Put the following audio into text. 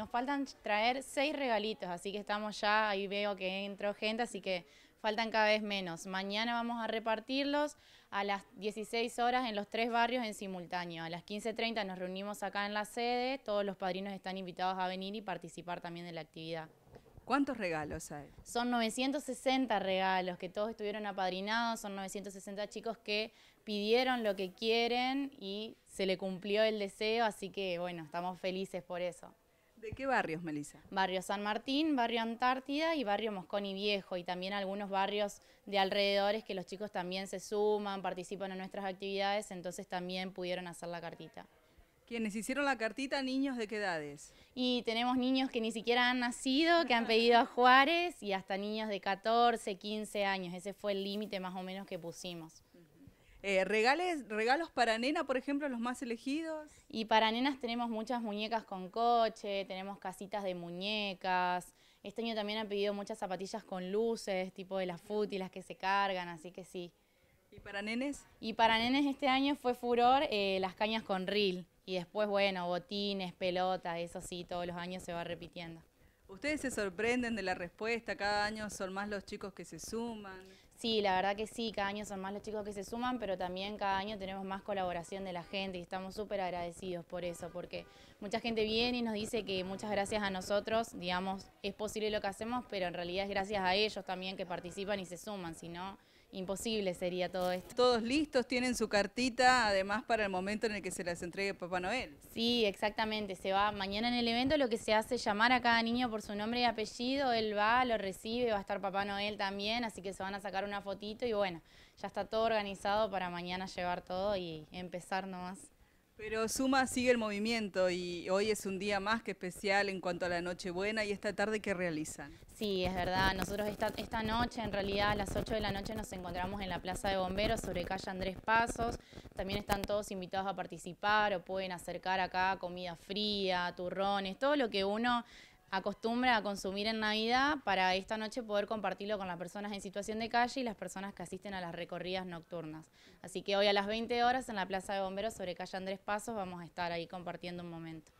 Nos faltan traer seis regalitos, así que estamos ya, ahí veo que entró gente, así que faltan cada vez menos. Mañana vamos a repartirlos a las 16 horas en los tres barrios en simultáneo. A las 15.30 nos reunimos acá en la sede, todos los padrinos están invitados a venir y participar también de la actividad. ¿Cuántos regalos hay? Son 960 regalos que todos estuvieron apadrinados, son 960 chicos que pidieron lo que quieren y se le cumplió el deseo, así que bueno, estamos felices por eso. ¿De qué barrios, Melissa? Barrio San Martín, Barrio Antártida y Barrio Mosconi Viejo y también algunos barrios de alrededores que los chicos también se suman, participan en nuestras actividades, entonces también pudieron hacer la cartita. ¿Quiénes hicieron la cartita, niños de qué edades? Y tenemos niños que ni siquiera han nacido, que han pedido a Juárez y hasta niños de 14, 15 años. Ese fue el límite más o menos que pusimos. Eh, regales, regalos para nenas, por ejemplo, los más elegidos. Y para nenas tenemos muchas muñecas con coche, tenemos casitas de muñecas. Este año también han pedido muchas zapatillas con luces, tipo de las y las que se cargan, así que sí. ¿Y para nenes? Y para nenes este año fue furor eh, las cañas con reel. Y después, bueno, botines, pelotas, eso sí, todos los años se va repitiendo. Ustedes se sorprenden de la respuesta, cada año son más los chicos que se suman. Sí, la verdad que sí, cada año son más los chicos que se suman, pero también cada año tenemos más colaboración de la gente y estamos súper agradecidos por eso, porque mucha gente viene y nos dice que muchas gracias a nosotros, digamos, es posible lo que hacemos, pero en realidad es gracias a ellos también que participan y se suman, si no, imposible sería todo esto. Todos listos, tienen su cartita, además para el momento en el que se las entregue Papá Noel. Sí, exactamente, se va mañana en el evento, lo que se hace llamar a cada niño por su nombre y apellido, él va, lo recibe, va a estar Papá Noel también, así que se van a sacar una fotito y bueno, ya está todo organizado para mañana llevar todo y empezar nomás. Pero Suma sigue el movimiento y hoy es un día más que especial en cuanto a la Nochebuena y esta tarde que realizan. Sí, es verdad. Nosotros esta, esta noche, en realidad a las 8 de la noche, nos encontramos en la Plaza de Bomberos sobre calle Andrés Pasos. También están todos invitados a participar o pueden acercar acá comida fría, turrones, todo lo que uno acostumbra a consumir en Navidad para esta noche poder compartirlo con las personas en situación de calle y las personas que asisten a las recorridas nocturnas. Así que hoy a las 20 horas en la Plaza de Bomberos sobre calle Andrés Pasos vamos a estar ahí compartiendo un momento.